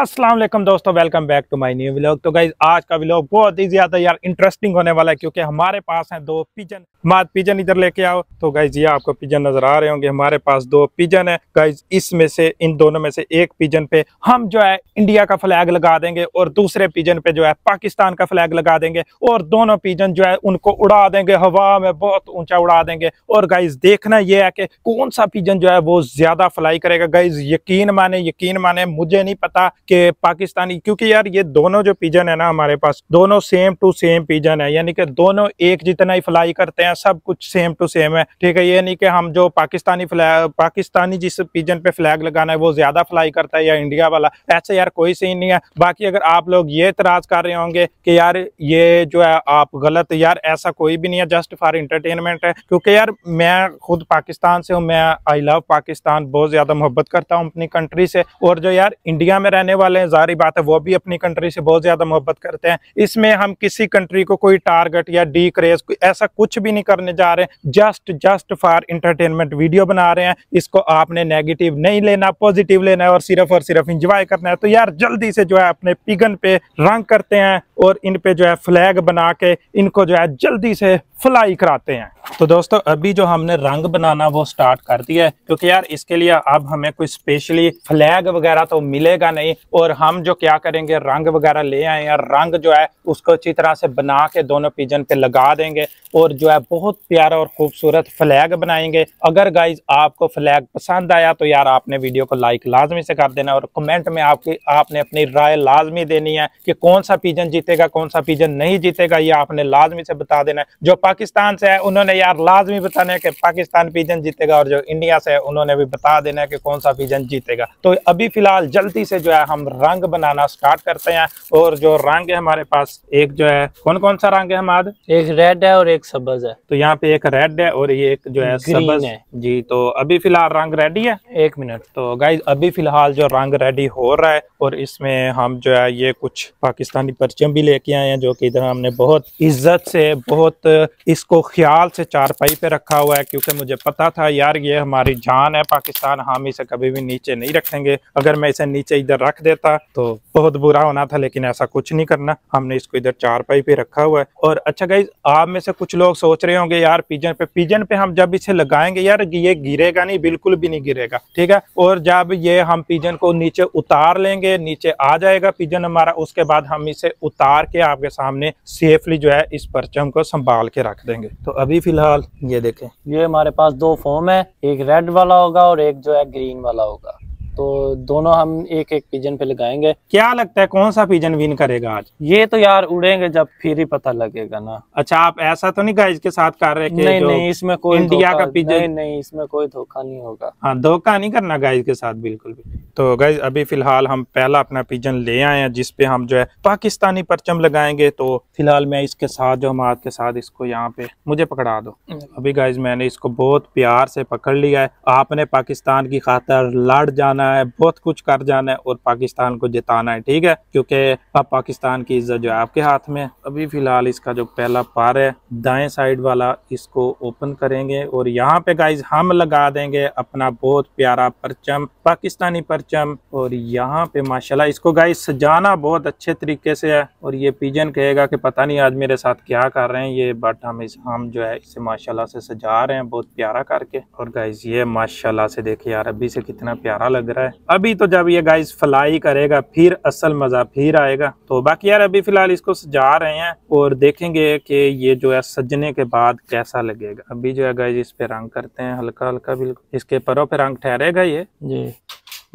अस्सलाम वालेकुम दोस्तों welcome back to my new vlog तो गाइज आज का व्लॉग बहुत ही ज्यादा यार इंटरेस्टिंग होने वाला है क्योंकि हमारे पास हैं दो पिजन मात पिजन इधर लेके आओ तो गाइज ये आपको पिजन नजर आ रहे होंगे हमारे पास दो पिजन है गाइज इसमें से इन दोनों में से एक पिजन पे हम जो है इंडिया का फ्लैग लगा देंगे और दूसरे पिजन पे जो है पाकिस्तान का फ्लैग लगा देंगे और दोनों पिजन जो है उनको उड़ा देंगे हवा में बहुत ऊंचा उड़ा देंगे और गाइज देखना यह है कि कौन सा पिजन जो है वो ज्यादा फ्लाई करेगा गाइज यकीन माने यकीन माने मुझे नहीं पता के पाकिस्तानी क्योंकि यार ये दोनों जो पिजन है ना हमारे पास दोनों सेम टू सेम पिजन है यानी कि दोनों एक जितना ही फ्लाई करते हैं सब कुछ सेम टू सेम है ठीक है ये नहीं कि हम जो पाकिस्तानी फ्लैग पाकिस्तानी जिस पिजन पे फ्लैग लगाना है वो ज्यादा फ्लाई करता है या इंडिया वाला ऐसे यार कोई सीन नहीं है बाकी अगर आप लोग ये इतराज कर रहे होंगे कि यार ये जो है आप गलत यार ऐसा कोई भी नहीं है जस्ट फॉर इंटरटेनमेंट है क्योंकि यार मैं खुद पाकिस्तान से हूँ मैं आई लव पाकिस्तान बहुत ज्यादा मोहब्बत करता हूँ अपनी कंट्री से और जो यार इंडिया में रहने वाले हैं जारी बात है वो भी अपनी कंट्री से बहुत ज़्यादा मोहब्बत करते हैं इसमें हम किसी कंट्री को कोई टारगेट या डी क्रेज ऐसा कुछ भी नहीं करने जा रहे just just for entertainment video बना रहे हैं इसको आपने नेगेटिव नहीं लेना पॉजिटिव लेना है और सिर्फ और सिर्फ इंजॉय करना है तो यार जल्दी से जो है अपने पिगन पे रंग करते हैं और इन पे जो है फ्लैग बना के इनको जो है जल्दी से फ्लाई कराते हैं तो दोस्तों अभी जो हमने रंग बनाना वो स्टार्ट कर दिया है क्योंकि यार इसके लिए अब हमें कोई स्पेशली फ्लैग वगैरह तो मिलेगा नहीं और हम जो क्या करेंगे रंग वगैरह ले आए हैं रंग जो है उसको अच्छी तरह से बना के दोनों पिजन पे लगा देंगे और जो है बहुत प्यारा और खूबसूरत फ्लैग बनाएंगे अगर गाइज आपको फ्लैग पसंद आया तो यार आपने वीडियो को लाइक लाजमी से कर देना और कमेंट में आपकी आपने अपनी राय लाजमी देनी है कि कौन सा पीजन जीतेगा कौन सा पीजन नहीं जीतेगा ये आपने लाजमी से बता देना जो पाकिस्तान से है उन्होंने यार लाजमी बताना है कि पाकिस्तान पीजन जीतेगा और जो इंडिया से है उन्होंने भी बता देना है कि कौन सा पीजन जीतेगा तो अभी फिलहाल जल्दी से जो है हम रंग बनाना स्टार्ट करते हैं और जो रंग है हमारे पास एक जो है कौन कौन सा रंग है हमाद एक रेड है और एक एक सब्ज है तो यहाँ पे एक रेड है और ये एक जो है सब्ज है जी तो अभी फिलहाल रंग रेडी है एक मिनट तो गाइज अभी फिलहाल जो रंग रेडी हो रहा है और इसमें हम जो है ये कुछ पाकिस्तानी परचम भी लेके आए हैं जो कि इधर हमने बहुत इज्जत से बहुत इसको ख्याल से चारपाई पे रखा हुआ है क्योंकि मुझे पता था यार ये हमारी जान है पाकिस्तान हम इसे कभी भी नीचे नहीं रखेंगे अगर मैं इसे नीचे इधर रख देता तो बहुत बुरा होना था लेकिन ऐसा कुछ नहीं करना हमने इसको इधर चारपाई पे रखा हुआ है और अच्छा गाइज आप में से कुछ कुछ लोग सोच रहे होंगे यार पिजन पे पिजन पे हम जब इसे लगाएंगे यार ये गिरेगा नहीं बिल्कुल भी नहीं गिरेगा ठीक है और जब ये हम पिजन को नीचे उतार लेंगे नीचे आ जाएगा पिजन हमारा उसके बाद हम इसे उतार के आपके सामने सेफली जो है इस परचम को संभाल के रख देंगे तो अभी फिलहाल ये देखें ये हमारे पास दो फॉर्म है एक रेड वाला होगा और एक जो है ग्रीन वाला होगा तो दोनों हम एक एक पिजन पे लगाएंगे क्या लगता है कौन सा पिजन विन करेगा आज ये तो यार उड़ेंगे जब फिर ही पता लगेगा ना अच्छा आप ऐसा तो नहीं गाइज के साथ कर रहे नहीं नहीं इसमें कोई इंडिया का पिजन नहीं, नहीं इसमें कोई धोखा नहीं होगा हाँ धोखा नहीं करना गाइज के साथ बिल्कुल भी तो गाइज अभी फिलहाल हम पहला अपना पिजन ले आए हैं जिसपे हम जो है पाकिस्तानी परचम लगाएंगे तो फिलहाल मैं इसके साथ जो हम आपके साथ इसको यहाँ पे मुझे पकड़ा दो हम्म। अभी गाइज मैंने इसको बहुत प्यार से पकड़ लिया है आपने पाकिस्तान की खातर लड़ जाना जाना है बहुत कुछ कर जाना है और पाकिस्तान को जिताना है ठीक है क्योंकि अब पाकिस्तान की इज्जत जो है आपके हाथ में अभी फिलहाल इसका जो पहला पार है दाएं साइड वाला इसको ओपन करेंगे और यहाँ पे गाइज हम लगा देंगे अपना बहुत प्यारा परचम पाकिस्तानी परचम और यहाँ पे माशाला इसको गाइज सजाना बहुत अच्छे तरीके से है और ये पिजन कहेगा कि पता नहीं आज मेरे साथ क्या कर रहे हैं ये बट हम इस हम जो है इसे माशाला से सजा रहे हैं बहुत प्यारा करके और गाइज ये माशाला से देखे यार अभी से कितना प्यारा लग रहा है रहा है अभी तो जब ये गाइस फ्लाई करेगा फिर असल मजा फिर आएगा तो बाकी यार अभी फिलहाल इसको सजा रहे हैं और देखेंगे कि ये जो है सजने के बाद कैसा लगेगा अभी जो है गाइस इस पे रंग करते हैं हल्का हल्का बिल्कुल इसके परों पे रंग ठहरेगा ये जी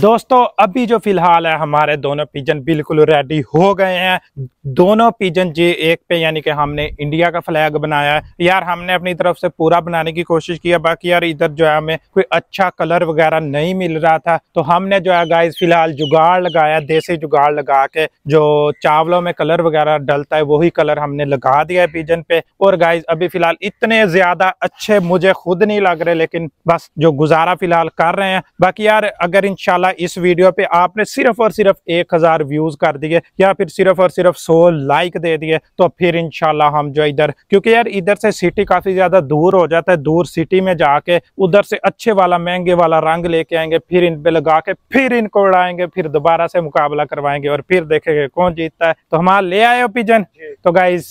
दोस्तों अभी जो फिलहाल है हमारे दोनों पिजन बिल्कुल रेडी हो गए हैं दोनों पिजन जी एक पे यानी कि हमने इंडिया का फ्लैग बनाया है यार हमने अपनी तरफ से पूरा बनाने की कोशिश किया बाकी यार इधर जो है हमें कोई अच्छा कलर वगैरह नहीं मिल रहा था तो हमने जो है गाइस फिलहाल जुगाड़ लगाया देसी जुगाड़ लगा के जो चावलों में कलर वगैरह डलता है वही कलर हमने लगा दिया है पिजन पे और गाइज अभी फिलहाल इतने ज्यादा अच्छे मुझे खुद नहीं लग रहे लेकिन बस जो गुजारा फिलहाल कर रहे हैं बाकी यार अगर इनशाला माशाल्लाह इस वीडियो पे आपने सिर्फ और सिर्फ एक हज़ार व्यूज़ कर दिए या फिर सिर्फ और सिर्फ सौ लाइक दे दिए तो फिर इनशाला हम जो इधर क्योंकि यार इधर से सिटी काफ़ी ज़्यादा दूर हो जाता है दूर सिटी में जाके उधर से अच्छे वाला महंगे वाला रंग लेके आएंगे फिर इन पे लगा के फिर इनको उड़ाएंगे फिर दोबारा से मुकाबला करवाएंगे और फिर देखेंगे कौन जीतता है तो हमारा ले आए पिजन तो गाइज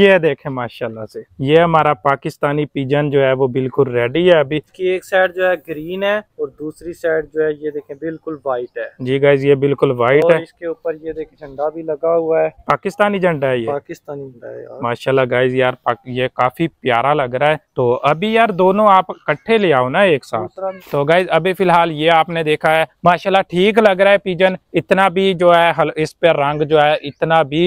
ये देखे माशाला से ये हमारा पाकिस्तानी पिजन जो है वो बिल्कुल रेडी है अभी की एक साइड जो है ग्रीन है और दूसरी साइड जो है ये देखें बिल्कुल व्हाइट है जी गाइज ये बिल्कुल व्हाइट है इसके ऊपर ये देखिए झंडा भी लगा हुआ है पाकिस्तानी झंडा है ये पाकिस्तानी झंडा है माशाल्लाह गाइज यार ये काफी प्यारा लग रहा है तो अभी यार दोनों आप इकट्ठे ले आओ ना एक साथ तो गाइज अभी फिलहाल ये आपने देखा है माशाल्लाह ठीक लग रहा है पिजन इतना भी जो है इस पे रंग जो है इतना भी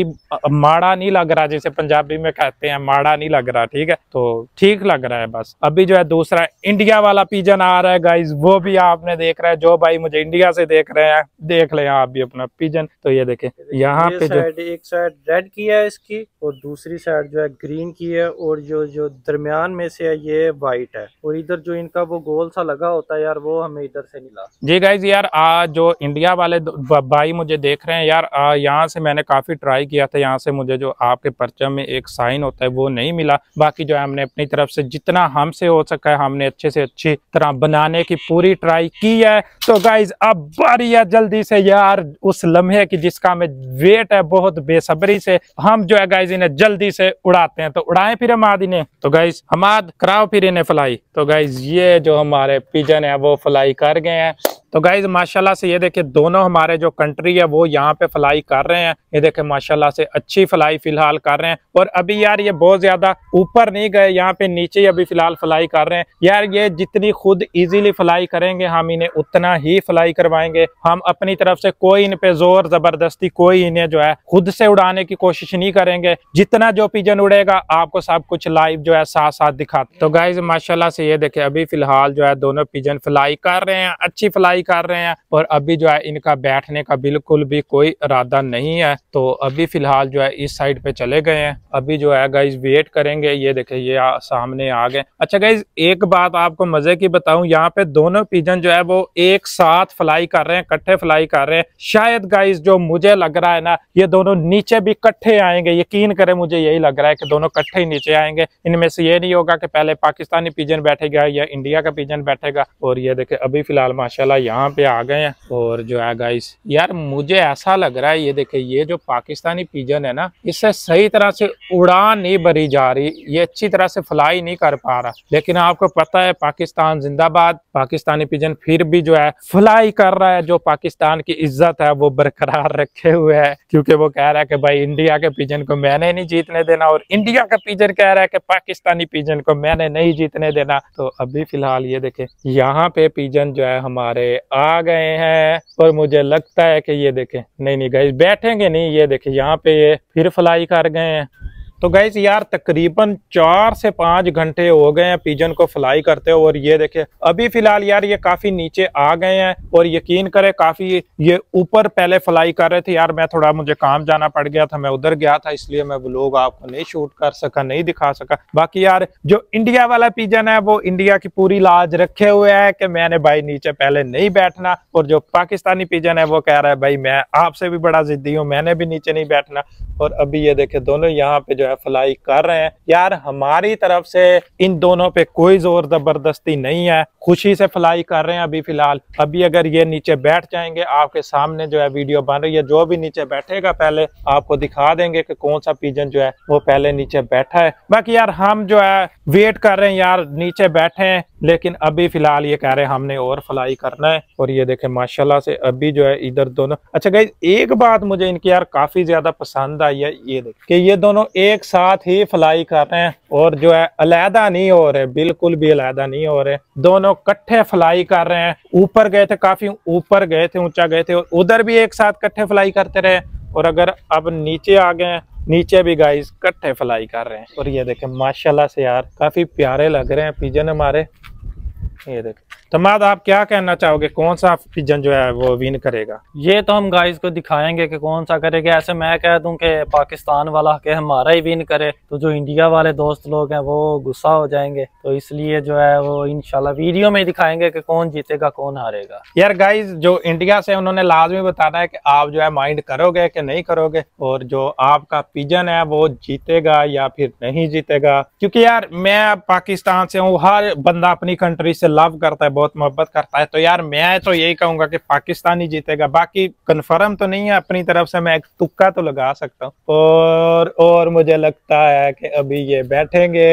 माड़ा नहीं लग रहा जैसे पंजाबी में कहते हैं माड़ा नहीं लग रहा ठीक है तो ठीक लग रहा है बस अभी जो है दूसरा इंडिया वाला पिजन आ रहा है गाइज वो भी आपने देख रहा है जो भाई मुझे इंडिया से देख रहे हैं देख ले आप भी अपना पिजन तो ये देखे यहाँ पे साइड एक साइड रेड की है इसकी और दूसरी साइड जो है ग्रीन की है और जो जो दरमियान में से है ये व्हाइट है और इधर जो इनका वो गोल सा लगा होता है यार वो हमें इधर से मिला जी गाइज यार आ, जो इंडिया वाले भाई मुझे देख रहे हैं यार यहाँ से मैंने काफी ट्राई किया था यहाँ से मुझे जो आपके परचम में एक साइन होता है वो नहीं मिला बाकी जो है हमने अपनी तरफ से जितना हमसे हो सका है हमने अच्छे से अच्छी तरह बनाने की पूरी ट्राई की है तो गाइज अब बढ़िया जल्दी से यार उस लम्हे की जिसका में वेट है बहुत बेसब्री से हम जो है गाइज इन्हें जल्दी से उड़ाते हैं तो उड़ाए फिर हम आदि ने तो गाइज आद कराओ फिर इन्हें फ्लाई तो गाइज ये जो हमारे पिजन है वो फ्लाई कर गए हैं तो गाइज माशाल्लाह से ये देखे दोनों हमारे जो कंट्री है वो यहाँ पे फ्लाई कर रहे हैं ये देखे माशाल्लाह से अच्छी फ्लाई फिलहाल कर रहे हैं और अभी यार ये बहुत ज्यादा ऊपर नहीं गए यहाँ पे नीचे अभी फिलहाल फ्लाई कर रहे हैं यार ये जितनी खुद इजीली फ्लाई करेंगे हम इन्हें उतना ही फ्लाई करवाएंगे हम अपनी तरफ से कोई इन पे जोर जबरदस्ती कोई इन्हें जो है खुद से उड़ाने की कोशिश नहीं करेंगे जितना जो पिजन उड़ेगा आपको सब कुछ लाइव जो है साथ साथ दिखा तो गाइज माशाला से ये देखे अभी फिलहाल जो है दोनों पिजन फ्लाई कर रहे हैं अच्छी फ्लाई तैयारी कर रहे हैं और अभी जो है इनका बैठने का बिल्कुल भी कोई इरादा नहीं है तो अभी फिलहाल जो है इस साइड पे चले गए हैं अभी जो है गाइज वेट करेंगे ये देखे ये आ, सामने आ गए अच्छा गाइज एक बात आपको मजे की बताऊं यहाँ पे दोनों पिजन जो है वो एक साथ फ्लाई कर रहे हैं इकट्ठे फ्लाई कर रहे हैं शायद गाइज जो मुझे लग रहा है ना ये दोनों नीचे भी इकट्ठे आएंगे यकीन करें मुझे यही लग रहा है कि दोनों इकट्ठे ही नीचे आएंगे इनमें से ये नहीं होगा कि पहले पाकिस्तानी पिजन बैठेगा या इंडिया का पिजन बैठेगा और ये देखे अभी फिलहाल माशाला यहाँ पे आ गए हैं और जो है गाइस यार मुझे ऐसा लग रहा है ये देखे ये जो पाकिस्तानी पिजन है ना इससे सही तरह से उड़ान नहीं भरी जा रही ये अच्छी तरह से फ्लाई नहीं कर पा रहा लेकिन आपको पता है पाकिस्तान जिंदाबाद पाकिस्तानी पिजन फिर भी जो है फ्लाई कर रहा है जो पाकिस्तान की इज्जत है वो बरकरार रखे हुए है क्योंकि वो कह रहा है कि भाई इंडिया के पिजन को मैंने नहीं जीतने देना और इंडिया का पिजन कह रहा है कि पाकिस्तानी पिजन को मैंने नहीं जीतने देना तो अभी फिलहाल ये देखे यहाँ पे पिजन जो है हमारे आ गए हैं और मुझे लगता है कि ये देखें नहीं नहीं गाइस बैठेंगे नहीं ये देखें यहाँ पे ये फिर फ्लाई कर गए हैं तो गैस यार तकरीबन चार से पाँच घंटे हो गए हैं पिजन को फ्लाई करते हो और ये देखे अभी फिलहाल यार ये काफी नीचे आ गए हैं और यकीन करे काफी ये ऊपर पहले फ्लाई कर रहे थे यार मैं थोड़ा मुझे काम जाना पड़ गया था मैं उधर गया था इसलिए मैं लोग आपको नहीं शूट कर सका नहीं दिखा सका बाकी यार जो इंडिया वाला पिजन है वो इंडिया की पूरी लाज रखे हुए है कि मैंने भाई नीचे पहले नहीं बैठना और जो पाकिस्तानी पिजन है वो कह रहा है भाई मैं आपसे भी बड़ा जिद्दी हूँ मैंने भी नीचे नहीं बैठना और अभी ये देखे दोनों यहाँ पे जो है फलाई कर रहे हैं यार हमारी तरफ से इन दोनों पे कोई जोर जबरदस्ती नहीं है खुशी से फलाई कर रहे हैं अभी फिलहाल अभी अगर ये नीचे बैठ जाएंगे आपके सामने जो है वीडियो बन रही है जो भी नीचे बैठेगा पहले आपको दिखा देंगे कि कौन सा पिजन जो है वो पहले नीचे बैठा है बाकी यार हम जो है वेट कर रहे हैं यार नीचे बैठे हैं लेकिन अभी फिलहाल ये कह रहे हैं हमने और फ्लाई करना है और ये देखे माशाल्लाह से अभी जो है इधर दोनों अच्छा गई एक बात मुझे इनकी यार काफी ज्यादा पसंद आई है ये देख कि ये दोनों एक साथ ही फ्लाई कर रहे हैं और जो है अलहदा नहीं हो रहे बिल्कुल भी अलहदा नहीं हो रहे दोनों कट्ठे फ्लाई कर रहे हैं ऊपर गए थे काफी ऊपर गए थे ऊंचा गए थे और उधर भी एक साथ कट्ठे फ्लाई करते रहे और अगर अब नीचे आ गए नीचे भी गाइस कट्ठे फ्लाई कर रहे हैं और ये देखें माशाल्लाह से यार काफी प्यारे लग रहे हैं पिजन हमारे এই দেখ तमाद आप क्या कहना चाहोगे कौन सा पिजन जो है वो विन करेगा ये तो हम गाइस को दिखाएंगे कि कौन सा करेगा ऐसे मैं कह दूं कि पाकिस्तान वाला के हमारा ही विन करे तो जो इंडिया वाले दोस्त लोग हैं वो गुस्सा हो जाएंगे तो इसलिए जो है वो इनशाला वीडियो में दिखाएंगे कि कौन जीतेगा कौन हारेगा यार गाइज जो इंडिया से उन्होंने लाजमी बताना है की आप जो है माइंड करोगे की नहीं करोगे और जो आपका पिजन है वो जीतेगा या फिर नहीं जीतेगा क्योंकि यार मैं पाकिस्तान से हूँ हर बंदा अपनी कंट्री से लव करता है बहुत मोहब्बत करता है तो यार मैं तो यही कहूंगा कि पाकिस्तान ही जीतेगा बाकी कन्फर्म तो नहीं है अपनी तरफ से मैं एक तुक्का तो लगा सकता हूँ और और मुझे लगता है कि अभी ये बैठेंगे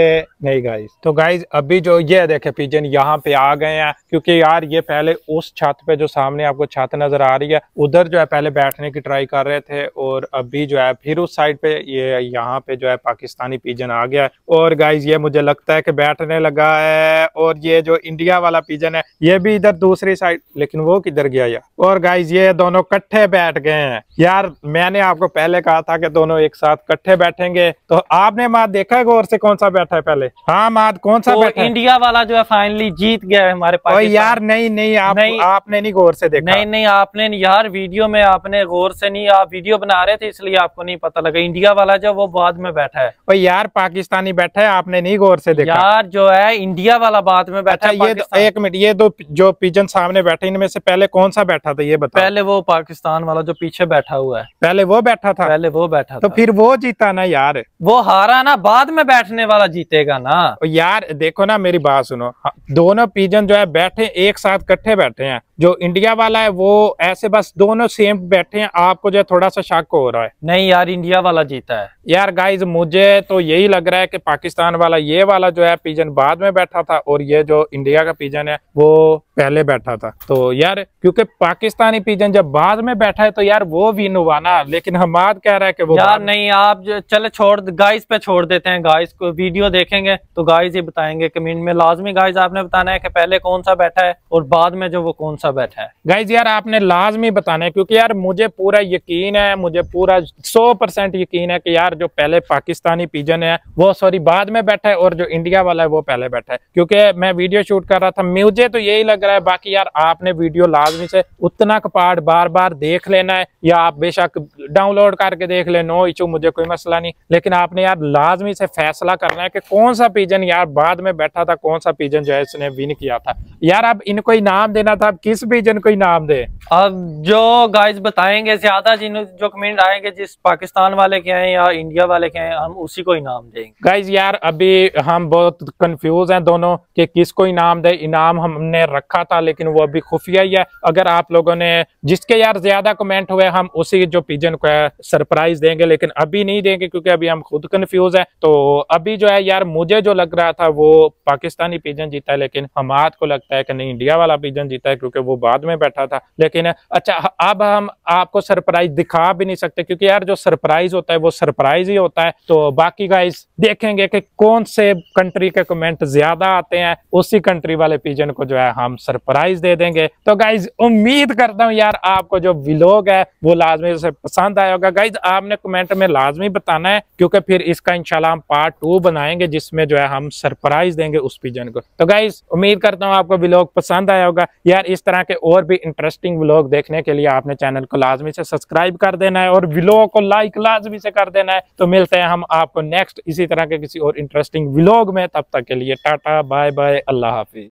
नहीं गाइज तो गाइज अभी जो ये देखे पिजन यहाँ पे आ गए हैं क्योंकि यार ये पहले उस छत पे जो सामने आपको छत नजर आ रही है उधर जो है पहले बैठने की ट्राई कर रहे थे और अभी जो है फिर उस साइड पे ये यहाँ पे जो है पाकिस्तानी पिजन आ गया और गाइज ये मुझे लगता है कि बैठने लगा है और ये जो इंडिया वाला पिजन है है ये भी इधर दूसरी साइड लेकिन वो किधर गया यार और गाइज ये दोनों कट्ठे बैठ गए हैं यार मैंने आपको पहले कहा था कि दोनों एक साथ कट्ठे बैठेंगे तो आपने माद देखा है गौर से कौन सा बैठा है पहले हाँ माद कौन सा बैठा इंडिया वाला जो है फाइनली जीत गया है हमारे पास यार नहीं नहीं आप नहीं, आपने नहीं गौर से देखा नहीं नहीं आपने यार वीडियो में आपने गौर से नहीं आप वीडियो बना रहे थे इसलिए आपको नहीं पता लगा इंडिया वाला जो वो बाद में बैठा है भाई यार पाकिस्तानी बैठा है आपने नहीं गौर से देखा यार जो है इंडिया वाला बाद में बैठा अच्छा, है ये तो एक मिनट ये दो जो पिजन सामने बैठे इनमें से पहले कौन सा बैठा था ये बताओ पहले वो पाकिस्तान वाला जो पीछे बैठा हुआ है पहले वो बैठा था पहले वो बैठा तो था। फिर वो जीता ना यार वो हारा ना बाद में बैठने वाला जीतेगा ना यार देखो ना मेरी बात सुनो हाँ, दोनों पिजन जो है बैठे एक साथ कट्ठे बैठे हैं जो इंडिया वाला है वो ऐसे बस दोनों सेम बैठे हैं आपको जो थोड़ा सा शक हो रहा है नहीं यार इंडिया वाला जीता है यार गाइज मुझे तो यही लग रहा है कि पाकिस्तान वाला ये वाला जो है पिजन बाद में बैठा था और ये जो इंडिया का पिजन है वो पहले बैठा था तो यार क्योंकि पाकिस्तानी पिजन जब बाद में बैठा है तो यार वो विन हुआ ना लेकिन हमाद कह रहा है कि वो यार नहीं आप चले छोड़ गाइस पे छोड़ देते हैं गाइस को वीडियो देखेंगे तो गाइज ही बताएंगे कमेंट में लाजमी गाइज आपने बताना है कि पहले कौन सा बैठा है और बाद में जो वो कौन सा सा है गाइज यार आपने लाजमी बताना है क्योंकि यार मुझे पूरा यकीन है मुझे पूरा सौ परसेंट यकीन है कि यार जो पहले पाकिस्तानी पिजन है वो सॉरी बाद में बैठा है और जो इंडिया वाला है वो पहले बैठा है क्योंकि मैं वीडियो शूट कर रहा था मुझे तो यही लग रहा है बाकी यार आपने वीडियो लाजमी से उतना कपाट बार बार देख लेना है या आप बेशक डाउनलोड करके देख ले नो इचू मुझे कोई मसला नहीं लेकिन आपने यार लाजमी से फैसला करना है कि कौन सा पिजन यार बाद में बैठा था कौन सा पिजन जो है इसने विन किया था यार आप इनको इनाम देना था किस किस रीजन को इनाम दे अब जो गाइस बताएंगे ज्यादा जिन जो कमेंट आएंगे जिस पाकिस्तान वाले के हैं या इंडिया वाले के हैं हम उसी को इनाम देंगे गाइस यार अभी हम बहुत कंफ्यूज हैं दोनों कि किसको इनाम दे इनाम हमने रखा था लेकिन वो अभी खुफिया ही है अगर आप लोगों ने जिसके यार ज्यादा कमेंट हुए हम उसी जो पिजन को सरप्राइज देंगे लेकिन अभी नहीं देंगे क्योंकि अभी हम खुद कन्फ्यूज है तो अभी जो है यार मुझे जो लग रहा था वो पाकिस्तानी पिजन जीता है लेकिन हमाद को लगता है कि नहीं इंडिया वाला पिजन जीता है क्योंकि के तो वो बाद में बैठा था लेकिन अच्छा अब हम आपको सरप्राइज दिखा भी नहीं सकते क्योंकि यार जो सरप्राइज होता है वो सरप्राइज ही होता है तो बाकी गाइज देखेंगे कि कौन से कंट्री के कमेंट ज्यादा आते हैं उसी कंट्री वाले पिजन को जो है हम सरप्राइज दे देंगे तो गाइज उम्मीद करता हूँ यार आपको जो विलोग है वो लाजमी से पसंद आया होगा गाइज आपने कमेंट में लाजमी बताना है क्योंकि फिर इसका इंशाल्लाह हम पार्ट टू बनाएंगे जिसमें जो है हम सरप्राइज देंगे उस पिजन को तो गाइज उम्मीद करता हूँ आपको विलोग पसंद आया होगा यार इस तरह के और भी इंटरेस्टिंग व्लॉग देखने के लिए आपने चैनल को लाजमी से सब्सक्राइब कर देना है और व्लॉग को लाइक लाजमी से कर देना है तो मिलते हैं हम आपको नेक्स्ट इसी तरह के किसी और इंटरेस्टिंग व्लॉग में तब तक के लिए टाटा बाय बाय अल्लाह हाफिज